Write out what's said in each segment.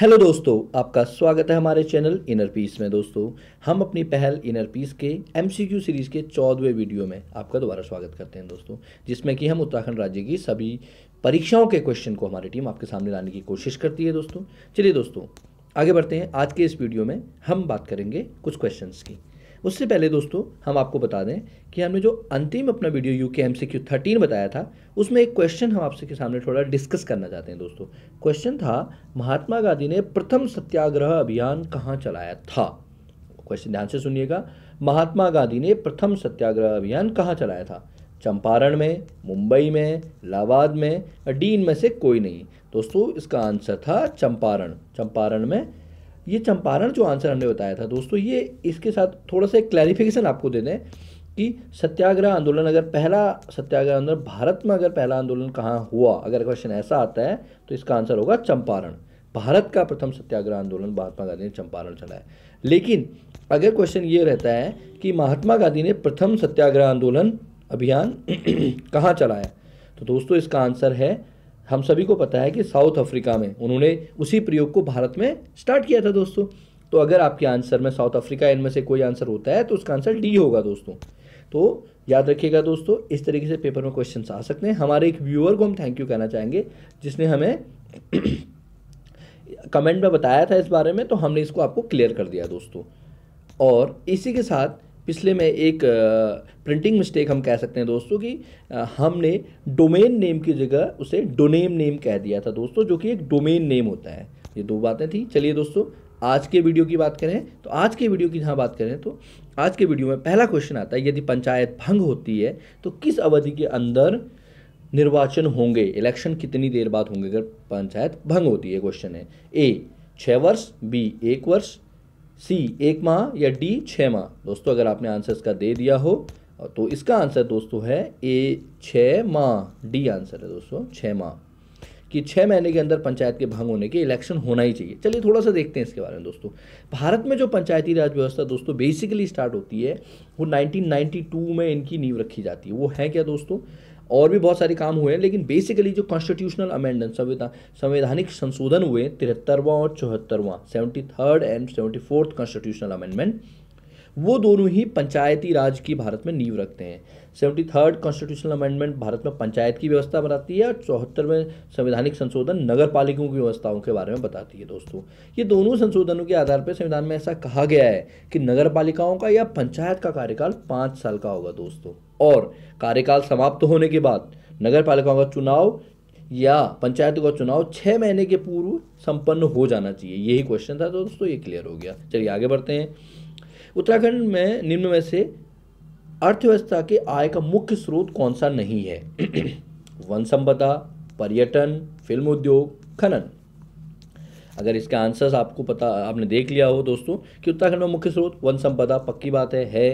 hello दोस्तों आपका स्वागत है हमारे चैनल इनर पीस में दोस्तों हम अपनी पहल इनर पीस के एमसीक्यू सीरीज़ के चौदहवें वीडियो में आपका दोबारा स्वागत करते हैं दोस्तों जिसमें कि हम उत्तराखंड राज्य की सभी परीक्षाओं के क्वेश्चन को हमारी टीम आपके सामने लाने की कोशिश करती है दोस्तों चलिए दोस्तों आगे बढ़ते हैं आज के इस वीडियो में हम बात करेंगे कुछ क्वेश्चन की उससे पहले दोस्तों हम आपको बता दें कि हमने जो अंतिम अपना वीडियो यू के एम सी क्यू थर्टीन बताया था उसमें एक क्वेश्चन हम आपसे के सामने थोड़ा डिस्कस करना चाहते हैं दोस्तों क्वेश्चन था महात्मा गांधी ने प्रथम सत्याग्रह अभियान कहाँ चलाया था क्वेश्चन ध्यान से सुनिएगा महात्मा गांधी ने प्रथम सत्याग्रह अभियान कहाँ चलाया था चंपारण में मुंबई में इलाहाबाद में डीन में से कोई नहीं दोस्तों इसका आंसर था चंपारण चंपारण में ये चंपारण जो आंसर हमने बताया था दोस्तों ये इसके साथ थोड़ा सा क्लैरिफिकेशन आपको दे दें कि सत्याग्रह आंदोलन अगर पहला सत्याग्रह आंदोलन भारत में अगर पहला आंदोलन कहाँ हुआ अगर क्वेश्चन ऐसा आता है तो इसका आंसर होगा चंपारण भारत का प्रथम सत्याग्रह आंदोलन महात्मा गांधी ने चंपारण चलाया लेकिन अगर क्वेश्चन ये रहता है कि महात्मा गांधी ने प्रथम सत्याग्रह आंदोलन अभियान कहाँ चलाया तो दोस्तों इसका आंसर है हम सभी को पता है कि साउथ अफ्रीका में उन्होंने उसी प्रयोग को भारत में स्टार्ट किया था दोस्तों तो अगर आपके आंसर में साउथ अफ्रीका इनमें से कोई आंसर होता है तो उसका आंसर डी होगा दोस्तों तो याद रखिएगा दोस्तों इस तरीके से पेपर में क्वेश्चन आ सकते हैं हमारे एक व्यूअर को हम थैंक यू कहना चाहेंगे जिसने हमें कमेंट में बताया था इस बारे में तो हमने इसको आपको क्लियर कर दिया दोस्तों और इसी के साथ पिछले में एक प्रिंटिंग मिस्टेक हम कह सकते हैं दोस्तों कि हमने डोमेन नेम की जगह उसे डोनेम नेम कह दिया था दोस्तों जो कि एक डोमेन नेम होता है ये दो बातें थी चलिए दोस्तों आज के वीडियो की बात करें तो आज के वीडियो की जहाँ बात करें तो आज के वीडियो में पहला क्वेश्चन आता है यदि पंचायत भंग होती है तो किस अवधि के अंदर निर्वाचन होंगे इलेक्शन कितनी देर बाद होंगे अगर पंचायत भंग होती है क्वेश्चन है ए छः वर्ष बी एक वर्ष सी एक माह या डी छः माह दोस्तों अगर आपने आंसर इसका दे दिया हो तो इसका आंसर दोस्तों है ए छः माह डी आंसर है दोस्तों छः माह कि छः महीने के अंदर पंचायत के भंग होने के इलेक्शन होना ही चाहिए चलिए थोड़ा सा देखते हैं इसके बारे में दोस्तों भारत में जो पंचायती राज व्यवस्था दोस्तों बेसिकली स्टार्ट होती है वो 1992 में इनकी नींव रखी जाती है वो है क्या दोस्तों और भी बहुत सारे काम हुए हैं लेकिन बेसिकली जो कॉन्स्टिट्यूशनल अमेंडमेंट संविधान संवैधानिक संशोधन हुए तिहत्तरवां और चौहत्तरवां seventy third and seventy fourth constitutional amendment वो दोनों ही पंचायती राज की भारत में नींव रखते हैं seventy third constitutional amendment Bharat में पंचायत की व्यवस्था बनाती है और चौहत्तरवें संवैधानिक संशोधन नगर पालिकों की व्यवस्थाओं के बारे में बताती है दोस्तों ये दोनों संशोधनों के आधार पर संविधान में ऐसा कहा गया है कि नगर पालिकाओं का या पंचायत का कार्यकाल पाँच साल का होगा दोस्तों और कार्यकाल समाप्त होने के बाद नगर पालिकाओं का चुनाव या पंचायतों का चुनाव छः महीने के पूर्व संपन्न हो जाना चाहिए यही क्वेश्चन था तो दोस्तों ये क्लियर हो गया चलिए आगे बढ़ते हैं उत्तराखंड में निम्न में से अर्थव्यवस्था के आय का मुख्य स्रोत कौन सा नहीं है वन संपदा पर्यटन फिल्म उद्योग खनन अगर इसका आंसर्स आपको पता आपने देख लिया हो दोस्तों कि उत्तराखंड में मुख्य स्रोत वन संपदा पक्की बात है है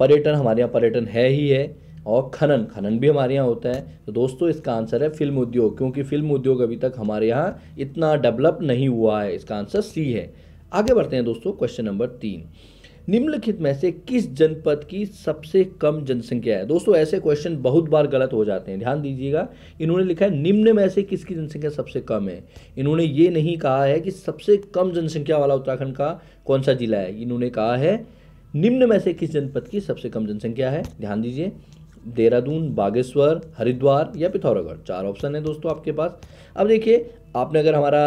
पर्यटन हमारे यहाँ पर्यटन है ही है और खनन खनन भी हमारे यहाँ होता है तो दोस्तों इसका आंसर है फिल्म उद्योग क्योंकि फिल्म उद्योग अभी तक हमारे यहाँ इतना डेवलप नहीं हुआ है इसका आंसर सी है आगे बढ़ते हैं दोस्तों क्वेश्चन नंबर तीन निम्नलिखित में से किस जनपद की सबसे कम जनसंख्या है दोस्तों ऐसे क्वेश्चन बहुत बार गलत हो जाते हैं ध्यान दीजिएगा इन्होंने लिखा है निम्न में से किसकी जनसंख्या सबसे कम है इन्होंने ये नहीं कहा है कि सबसे कम जनसंख्या वाला उत्तराखंड का कौन सा जिला है इन्होंने कहा है निम्न में से किस जनपद की सबसे कम जनसंख्या है ध्यान दीजिए देहरादून बागेश्वर हरिद्वार या पिथौरागढ़ चार ऑप्शन है दोस्तों आपके पास अब देखिए आपने अगर हमारा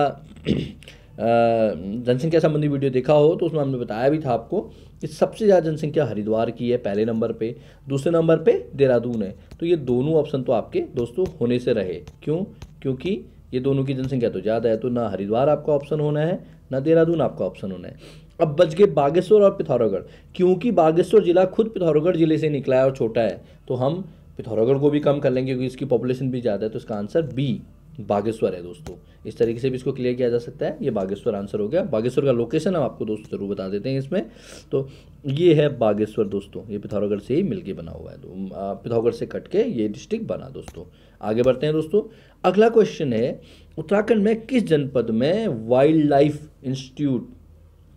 जनसंख्या संबंधी वीडियो देखा हो तो उसमें हमने बताया भी था आपको कि सबसे ज़्यादा जनसंख्या हरिद्वार की है पहले नंबर पे दूसरे नंबर पे देहरादून है तो ये दोनों ऑप्शन तो आपके दोस्तों होने से रहे क्यों क्योंकि ये दोनों की जनसंख्या तो ज़्यादा है तो ना हरिद्वार आपका ऑप्शन होना है ना देहरादून आपका ऑप्शन होना है अब बच गए बागेश्वर और पिथौरागढ़ क्योंकि बागेश्वर ज़िला खुद पिथौरागढ़ ज़िले से निकला है और छोटा है तो हम पिथौरागढ़ को भी कम कर लेंगे क्योंकि इसकी पॉपुलेशन भी ज़्यादा है तो इसका आंसर बी बागेश्वर है दोस्तों इस तरीके से भी इसको क्लियर किया जा सकता है ये बागेश्वर आंसर हो गया बागेश्वर का लोकेशन हम आपको दोस्तों ज़रूर बता देते हैं इसमें तो ये है बागेश्वर दोस्तों ये पिथौरागढ़ से ही मिलकर बना हुआ है तो पिथौरागढ़ से कट के ये डिस्ट्रिक्ट बना दोस्तों आगे बढ़ते हैं दोस्तों अगला क्वेश्चन है उत्तराखंड में किस जनपद में wildlife institute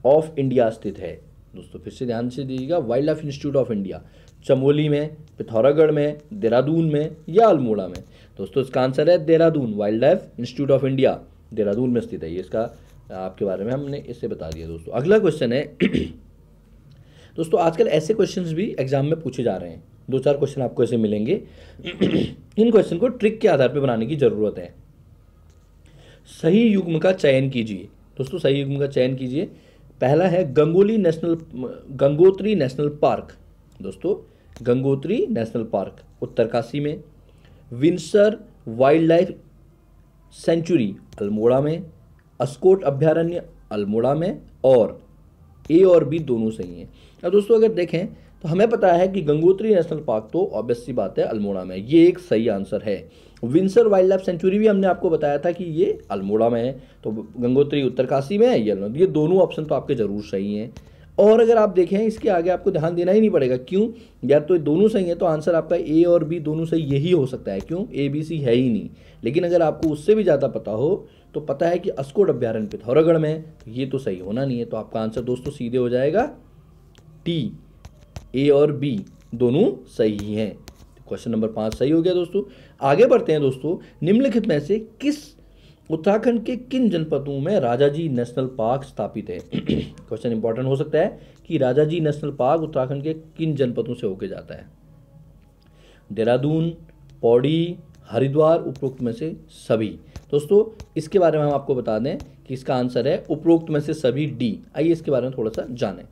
of India स्थित है दोस्तों फिर से ध्यान से दीजिएगा wildlife institute of India Chamoli में पिथौरागढ़ में देहरादून में या अल्मोड़ा में दोस्तों इसका आंसर है Dehradun wildlife institute of India Dehradun में स्थित है ये इसका आपके बारे में हमने इससे बता दिया दोस्तों अगला क्वेश्चन है दोस्तों आजकल ऐसे क्वेश्चन भी एग्जाम में पूछे जा रहे हैं दो चार क्वेश्चन आपको ऐसे मिलेंगे इन क्वेश्चन को ट्रिक के आधार पर बनाने की ज़रूरत है सही युग्म का चयन कीजिए दोस्तों सही युग्म का चयन कीजिए पहला है Gangoli national Gangotri national park दोस्तों गंगोत्री नेशनल पार्क उत्तरकाशी में Binsar wildlife sanctuary Almora में अस्कोट अभ्यारण्य अल्मोड़ा में और ए और बी दोनों सही हैं अब दोस्तों अगर देखें तो हमें पता है कि गंगोत्री नेशनल पार्क तो ऑब्वियस सी बात है अल्मोड़ा में ये एक सही आंसर है विंसर वाइल्ड लाइफ सेंचुरी भी हमने आपको बताया था कि ये अल्मोड़ा में है तो गंगोत्री उत्तरकाशी में है ये ये दोनों ऑप्शन तो आपके ज़रूर सही हैं और अगर आप देखें इसके आगे आपको ध्यान देना ही नहीं पड़ेगा क्यों या तो ये दोनों सही है तो आंसर आपका ए और बी दोनों सही यही हो सकता है क्यों ए बी सी है ही नहीं लेकिन अगर आपको उससे भी ज़्यादा पता हो तो पता है कि अस्कोट अभ्यारण्य पिथौरागढ़ में तो ये तो सही होना नहीं है तो आपका आंसर दोस्तों सीधे हो जाएगा टी ए और बी दोनों सही हैं क्वेश्चन नंबर पाँच सही हो गया दोस्तों आगे बढ़ते हैं दोस्तों निम्नलिखित में से किस उत्तराखंड के किन जनपदों में राजाजी नेशनल पार्क स्थापित है क्वेश्चन इंपॉर्टेंट हो सकता है कि Rajaji national park Uttarakhand के किन जनपदों से होके जाता है देहरादून पौड़ी हरिद्वार उपरोक्त में से सभी दोस्तों इसके बारे में हम आपको बता दें कि इसका आंसर है उपरोक्त में से सभी डी आइए इसके बारे में थोड़ा सा जानें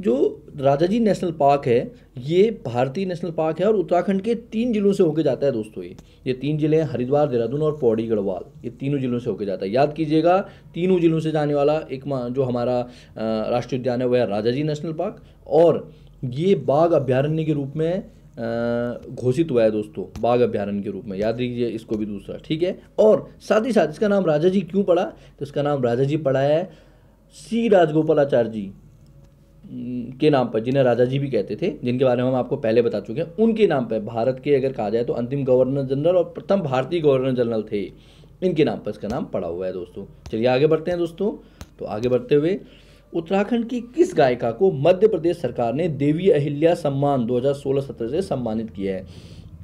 जो राजा जी नेशनल पार्क है ये भारतीय नेशनल पार्क है और उत्तराखंड के तीन जिलों से होके जाता है दोस्तों ये ये तीन जिले हैं हरिद्वार देहरादून और पौड़ी गढ़वाल ये तीनों जिलों से होके जाता है याद कीजिएगा तीनों जिलों से जाने वाला एक जो हमारा राष्ट्रीय उद्यान है वह राजा जी नेशनल पार्क और ये बाघ अभ्यारण्य के रूप में घोषित हुआ है दोस्तों बाघ अभ्यारण्य के रूप में याद रखिए इसको भी दूसरा ठीक है और साथ ही साथ इसका नाम राजा जी क्यों पड़ा तो इसका नाम राजा जी पड़ा है सी राजगोपालाचार्य जी के नाम पर जिन्हें राजा जी भी कहते थे जिनके बारे में हम आपको पहले बता चुके हैं उनके नाम पर भारत के अगर कहा जाए तो अंतिम गवर्नर जनरल और प्रथम भारतीय गवर्नर जनरल थे इनके नाम पर इसका नाम पड़ा हुआ है दोस्तों चलिए आगे बढ़ते हैं दोस्तों तो आगे बढ़ते हुए उत्तराखंड की किस गायिका को मध्य प्रदेश सरकार ने देवी अहिल्या सम्मान 2016-17 से सम्मानित किया है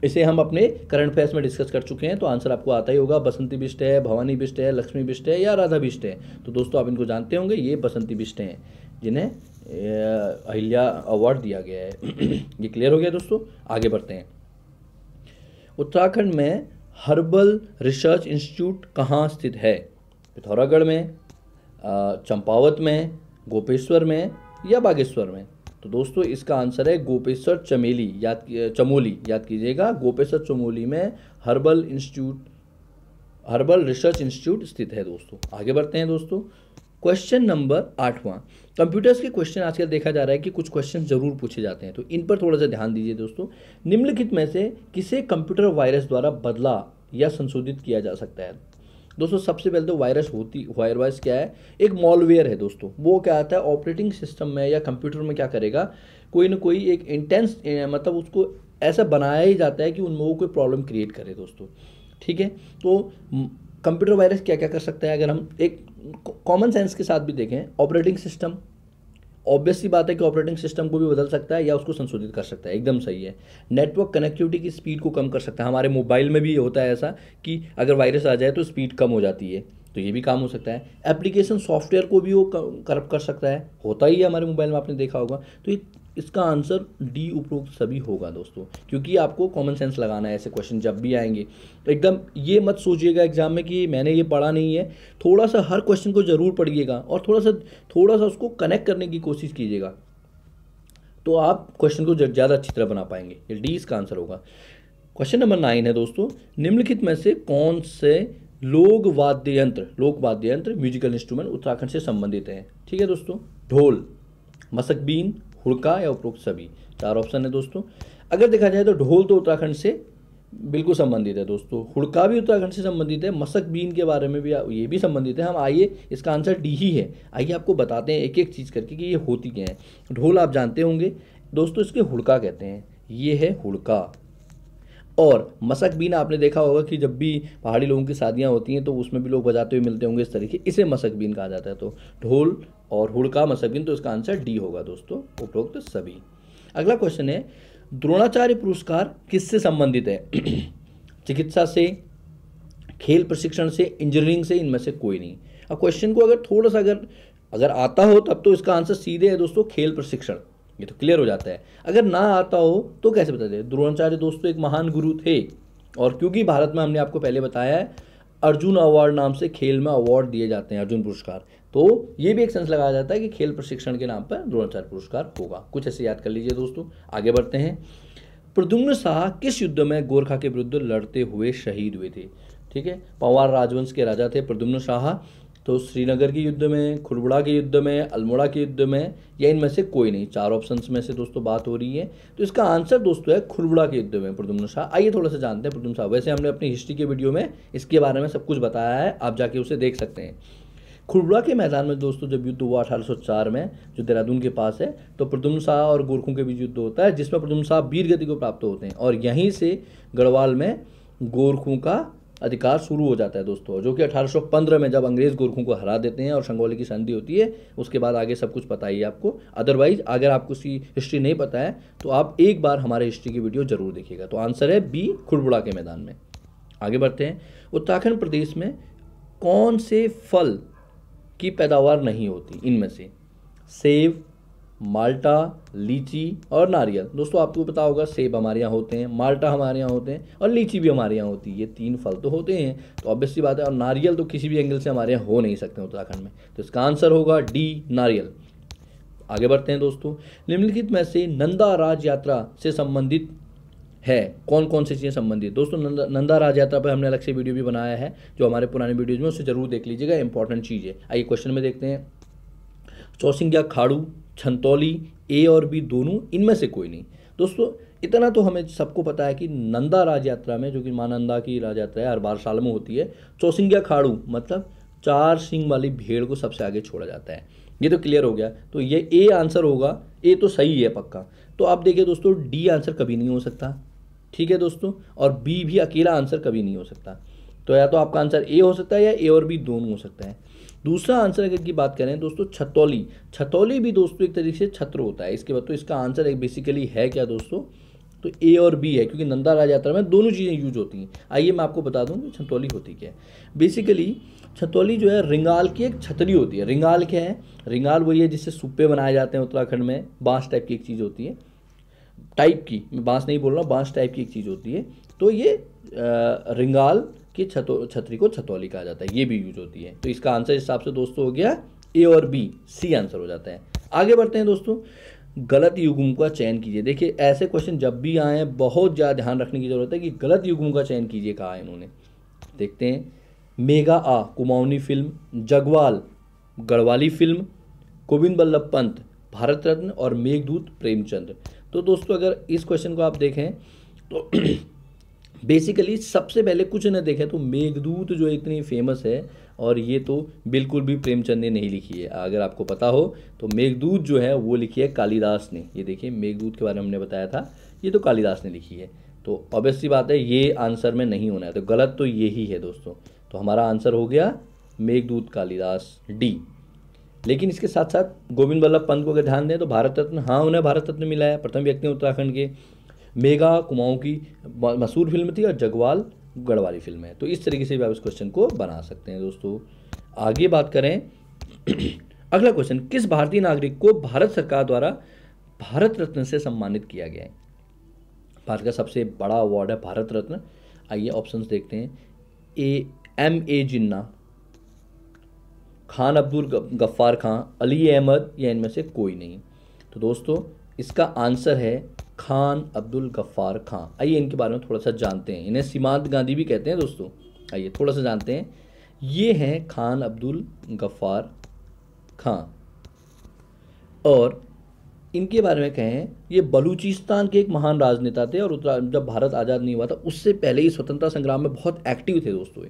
इसे हम अपने करंट अफेयर्स में डिस्कस कर चुके हैं तो आंसर आपको आता ही होगा बसंती बिष्ट है भवानी बिष्ट है लक्ष्मी बिष्ट है या राधा बिष्ट है तो दोस्तों आप इनको जानते होंगे ये बसंती बिष्ट हैं जिन्हें अहिल्या अवार्ड दिया गया है ये क्लियर हो गया दोस्तों आगे बढ़ते हैं उत्तराखंड में हर्बल रिसर्च इंस्टीट्यूट कहाँ स्थित है पिथौरागढ़ में चंपावत में गोपेश्वर में या बागेश्वर में तो दोस्तों इसका आंसर है गोपेश्वर चमेली याद चमोली याद कीजिएगा गोपेश्वर चमोली में herbal institute herbal research institute स्थित है दोस्तों आगे बढ़ते हैं दोस्तों क्वेश्चन नंबर आठवां कंप्यूटर्स के क्वेश्चन आजकल देखा जा रहा है कि कुछ क्वेश्चन जरूर पूछे जाते हैं तो इन पर थोड़ा सा ध्यान दीजिए दोस्तों निम्नलिखित में से किसे कंप्यूटर वायरस द्वारा बदला या संशोधित किया जा सकता है दोस्तों सबसे पहले तो वायरस होती वायरस क्या है एक मॉलवेयर है दोस्तों वो क्या आता है ऑपरेटिंग सिस्टम में या कंप्यूटर में क्या करेगा कोई ना कोई एक इंटेंस मतलब उसको ऐसा बनाया ही जाता है कि उन लोगों कोई प्रॉब्लम क्रिएट करे दोस्तों ठीक है तो कंप्यूटर वायरस क्या क्या कर सकता है अगर हम एक कॉमन सेंस के साथ भी देखें ऑपरेटिंग सिस्टम ऑब्वियस सी बात है कि ऑपरेटिंग सिस्टम को भी बदल सकता है या उसको संशोधित कर सकता है एकदम सही है नेटवर्क कनेक्टिविटी की स्पीड को कम कर सकता है हमारे मोबाइल में भी होता है ऐसा कि अगर वायरस आ जाए तो स्पीड कम हो जाती है तो ये भी काम हो सकता है एप्लीकेशन सॉफ्टवेयर को भी वो करप्ट कर सकता है होता ही है हमारे मोबाइल में आपने देखा होगा तो ये इसका आंसर डी उपरोक्त सभी होगा दोस्तों क्योंकि आपको कॉमन सेंस लगाना है ऐसे क्वेश्चन जब भी आएंगे तो एकदम ये मत सोचिएगा एग्जाम में कि मैंने ये पढ़ा नहीं है थोड़ा सा हर क्वेश्चन को ज़रूर पढ़िएगा और थोड़ा सा थोड़ा सा उसको कनेक्ट करने की कोशिश कीजिएगा तो आप क्वेश्चन को ज़्यादा अच्छी तरह बना पाएंगे ये डी इसका आंसर होगा क्वेश्चन नंबर नाइन है दोस्तों निम्नलिखित में से कौन से लोक वाद्य यंत्र लोक वाद्य यंत्र म्यूजिकल इंस्ट्रूमेंट उत्तराखंड से संबंधित हैं ठीक है दोस्तों ढोल मसकबीन हुड़का या उपरोक्त सभी चार ऑप्शन है दोस्तों अगर देखा जाए तो ढोल तो उत्तराखंड से बिल्कुल संबंधित है दोस्तों हुड़का भी उत्तराखंड से संबंधित है मसक बीन के बारे में भी ये भी संबंधित है हम आइए इसका आंसर डी ही है आइए आपको बताते हैं एक एक चीज़ करके कि ये होती क्या है ढोल आप जानते होंगे दोस्तों इसके हुड़का कहते हैं ये है हुड़का और मसक बीन आपने देखा होगा कि जब भी पहाड़ी लोगों की शादियाँ होती हैं तो उसमें भी लोग बजाते हुए मिलते होंगे इस तरीके इसे मसक बीन कहा जाता है तो ढोल और हुड़का मसक बीन तो इसका आंसर डी होगा दोस्तों उपरोक्त सभी अगला क्वेश्चन है द्रोणाचार्य पुरस्कार किससे संबंधित है चिकित्सा से खेल प्रशिक्षण से इंजीनियरिंग से इनमें से कोई नहीं अब क्वेश्चन को अगर थोड़ा सा अगर अगर आता हो तब तो इसका आंसर सीधे है दोस्तों खेल प्रशिक्षण ये तो क्लियर हो जाता है अगर ना आता हो तो कैसे बता दे द्रोणाचार्य दोस्तों एक महान गुरु थे और क्योंकि भारत में हमने आपको पहले बताया है अर्जुन अवार्ड नाम से खेल में अवार्ड दिए जाते हैं अर्जुन पुरस्कार तो ये भी एक सेंस लगाया जाता है कि खेल प्रशिक्षण के नाम पर द्रोणाचार्य पुरस्कार होगा कुछ ऐसे याद कर लीजिए दोस्तों आगे बढ़ते हैं प्रद्युम्न शाह किस युद्ध में गोरखा के विरुद्ध लड़ते हुए शहीद हुए थे ठीक है पवार राजवंश के राजा थे प्रद्युम्न शाह तो श्रीनगर के युद्ध में खुरबुड़ा के युद्ध में अल्मोड़ा के युद्ध में या इनमें से कोई नहीं चार ऑप्शन में से दोस्तों बात हो रही है तो इसका आंसर दोस्तों है खुरबुड़ा के युद्ध में प्रदुम्न शाह आइए थोड़ा सा जानते हैं प्रदुम शाह वैसे हमने अपनी हिस्ट्री के वीडियो में इसके बारे में सब कुछ बताया है आप जाके उसे देख सकते हैं खुरबुड़ा के मैदान में दोस्तों जब युद्ध हुआ चार में जो देहरादून के पास है तो प्रदुम शाह और गोरखों के बीच युद्ध होता है जिसमें प्रदुम शाह वीर गति को प्राप्त होते हैं और यहीं से गढ़वाल में गोरखों का अधिकार शुरू हो जाता है दोस्तों जो कि 1815 में जब अंग्रेज़ गोरखों को हरा देते हैं और संगोली की संधि होती है उसके बाद आगे सब कुछ पता ही है आपको अदरवाइज अगर आपको उसकी हिस्ट्री नहीं पता है तो आप एक बार हमारे हिस्ट्री की वीडियो ज़रूर देखिएगा तो आंसर है बी खुड़बुड़ा के मैदान में आगे बढ़ते हैं उत्तराखंड प्रदेश में कौन से फल की पैदावार नहीं होती इनमें से सेब माल्टा लीची और नारियल दोस्तों आपको पता होगा सेब हमारे यहाँ होते हैं माल्टा हमारे यहाँ होते हैं और लीची भी हमारे यहाँ होती है ये तीन फल तो होते हैं तो ऑब्वियसली बात है और नारियल तो किसी भी एंगल से हमारे यहाँ हो नहीं सकते उत्तराखंड में तो इसका आंसर होगा डी नारियल आगे बढ़ते हैं दोस्तों निम्नलिखित में से नंदा राज यात्रा से संबंधित है कौन कौन सी चीज़ें संबंधित दोस्तों नंदा नंदा राज यात्रा पर हमने अलग से वीडियो भी बनाया है जो हमारे पुराने वीडियोज में उसे जरूर देख लीजिएगा इंपॉर्टेंट चीज़ है आइए क्वेश्चन में देखते हैं चौसिंग खाड़ू छंतौली ए और बी दोनों इनमें से कोई नहीं दोस्तों इतना तो हमें सबको पता है कि नंदा राज यात्रा में जो कि मानंदा की राज यात्रा है हर बार साल में होती है चौसिंगिया खाड़ू मतलब चार सिंह वाली भेड़ को सबसे आगे छोड़ा जाता है ये तो क्लियर हो गया तो ये ए आंसर होगा ए तो सही है पक्का तो आप देखिए दोस्तों डी आंसर कभी नहीं हो सकता ठीक है दोस्तों और बी भी अकेला आंसर कभी नहीं हो सकता तो या तो आपका आंसर ए हो सकता है या ए और बी दोनों हो सकता है दूसरा आंसर अगर की बात करें दोस्तों छतौली छतौली भी दोस्तों एक तरीके से छत्र होता है इसके बाद तो इसका आंसर एक बेसिकली है क्या दोस्तों तो ए और बी है क्योंकि नंदा राज यात्रा में दोनों चीज़ें यूज होती हैं आइए मैं आपको बता दूँ कि छतौली होती क्या है बेसिकली छतौली जो है रिंगाल की एक छतरी होती है रिंगाल क्या है रिंगाल वही है जिससे सुप्पे बनाए जाते हैं उत्तराखंड में बांस टाइप की एक चीज़ होती है टाइप की मैं बांस नहीं बोल रहा हूँ बांस टाइप की एक चीज़ होती है तो ये रिंगाल कि छतो छतरी को छतौली कहा जाता है ये भी यूज होती है तो इसका आंसर हिसाब से दोस्तों हो गया ए और बी सी आंसर हो जाता है आगे बढ़ते हैं दोस्तों गलत युग्म का चयन कीजिए देखिए ऐसे क्वेश्चन जब भी आए बहुत ज़्यादा ध्यान रखने की ज़रूरत है कि गलत युग्म का चयन कीजिए कहा है इन्होंने देखते हैं मेगा आ कुमाऊनी फिल्म जगवाल गढ़वाली फिल्म गोविंद वल्लभ पंत भारत रत्न और मेघदूत प्रेमचंद तो दोस्तों अगर इस क्वेश्चन को आप देखें तो बेसिकली सबसे पहले कुछ न देखें तो मेघदूत जो इतनी फेमस है और ये तो बिल्कुल भी प्रेमचंद ने नहीं लिखी है अगर आपको पता हो तो मेघदूत जो है वो लिखी है कालिदास ने ये देखिए मेघदूत के बारे में हमने बताया था ये तो कालिदास ने लिखी है तो ऑब्वियसली बात है ये आंसर में नहीं होना है तो गलत तो यही है दोस्तों तो हमारा आंसर हो गया मेघदूत कालिदास डी लेकिन इसके साथ साथ गोविंद वल्लभ पंत को अगर ध्यान दें तो भारत रत्न हाँ उन्हें भारत रत्न मिला है प्रथम व्यक्ति उत्तराखंड के मेगा कुमाऊँ की मशहूर फिल्म थी और जगवाल गढ़वाली फिल्म है तो इस तरीके से भी आप इस क्वेश्चन को बना सकते हैं दोस्तों आगे बात करें अगला क्वेश्चन किस भारतीय नागरिक को भारत सरकार द्वारा भारत रत्न से सम्मानित किया गया है भारत का सबसे बड़ा अवार्ड है भारत रत्न आइए ऑप्शन देखते हैं A M A Jinnah Khan Abdul Ghaffar Khan Ali Ahmed या इनमें से कोई नहीं तो दोस्तों इसका आंसर है खान अब्दुल गफ्फार खां आइए इनके बारे में थोड़ा सा जानते हैं इन्हें सीमांत गांधी भी कहते हैं दोस्तों आइए थोड़ा सा जानते हैं ये हैं खान अब्दुल गफ्फार खां और इनके बारे में कहें ये बलूचिस्तान के एक महान राजनेता थे और उत्तरा जब भारत आज़ाद नहीं हुआ था उससे पहले ही स्वतंत्रता संग्राम में बहुत एक्टिव थे दोस्तों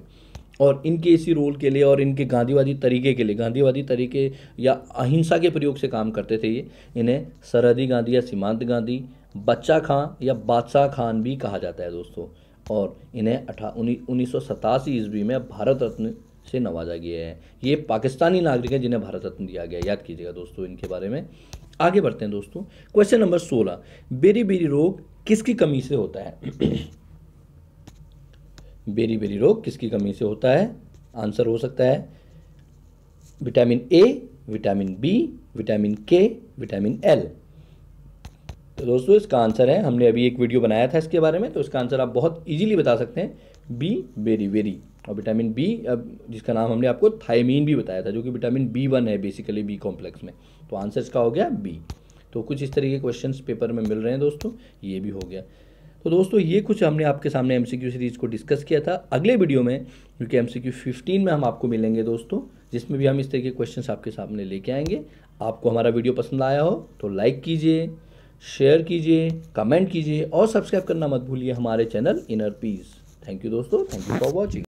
और इनके इसी रोल के लिए और इनके गांधीवादी तरीके के लिए गांधीवादी तरीके या अहिंसा के प्रयोग से काम करते थे ये इन्हें सरहदी गांधी या सीमांत गांधी बच्चा खां या बादशाह खान भी कहा जाता है दोस्तों और इन्हें अठा उन्नीस सौ सतासी ईस्वी में भारत रत्न से नवाजा गया है ये पाकिस्तानी नागरिक हैं जिन्हें भारत रत्न दिया गया याद कीजिएगा दोस्तों इनके बारे में आगे बढ़ते हैं दोस्तों क्वेश्चन नंबर सोलह बेरी बेरी रोग किसकी कमी से होता है बेरी बेरी रोग किसकी कमी से होता है आंसर हो सकता है vitamin A vitamin B vitamin K vitamin L तो दोस्तों इसका आंसर है हमने अभी एक वीडियो बनाया था इसके बारे में तो इसका आंसर आप बहुत इजीली बता सकते हैं बी वेरी वेरी और विटामिन बी अब जिसका नाम हमने आपको थायमीन भी बताया था जो कि विटामिन बी वन है बेसिकली बी कॉम्प्लेक्स में तो आंसर इसका हो गया बी तो कुछ इस तरह के क्वेश्चन पेपर में मिल रहे हैं दोस्तों ये भी हो गया तो दोस्तों ये कुछ हमने आपके सामने एम सीरीज़ को डिस्कस किया था अगले वीडियो में क्योंकि एम सी में हम आपको मिलेंगे दोस्तों जिसमें भी हम इस तरह के क्वेश्चन आपके सामने लेके आएंगे आपको हमारा वीडियो पसंद आया हो तो लाइक कीजिए शेयर कीजिए कमेंट कीजिए और सब्सक्राइब करना मत भूलिए हमारे channel inner peace thank you दोस्तों थैंक यू फॉर वॉचिंग